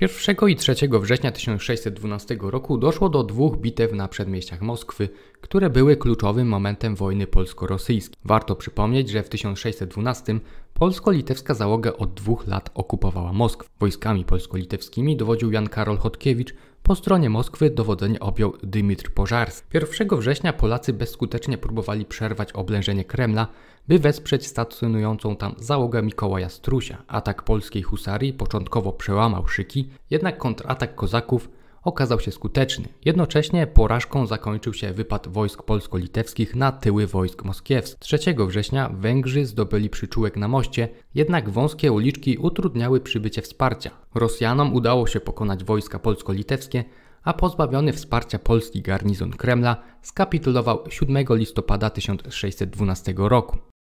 1 i 3 września 1612 roku doszło do dwóch bitew na przedmieściach Moskwy, które były kluczowym momentem wojny polsko-rosyjskiej. Warto przypomnieć, że w 1612 polsko-litewska załoga od dwóch lat okupowała Moskwę. Wojskami polsko-litewskimi dowodził Jan Karol Chodkiewicz, po stronie Moskwy dowodzenie objął Dymitr Pożarski. 1 września Polacy bezskutecznie próbowali przerwać oblężenie Kremla, by wesprzeć stacjonującą tam załogę Mikołaja Strusia. Atak polskiej husarii początkowo przełamał szyki, jednak kontratak kozaków okazał się skuteczny. Jednocześnie porażką zakończył się wypad wojsk polsko-litewskich na tyły wojsk moskiewskich. 3 września Węgrzy zdobyli przyczółek na moście, jednak wąskie uliczki utrudniały przybycie wsparcia. Rosjanom udało się pokonać wojska polsko-litewskie, a pozbawiony wsparcia polski garnizon Kremla skapitulował 7 listopada 1612 roku.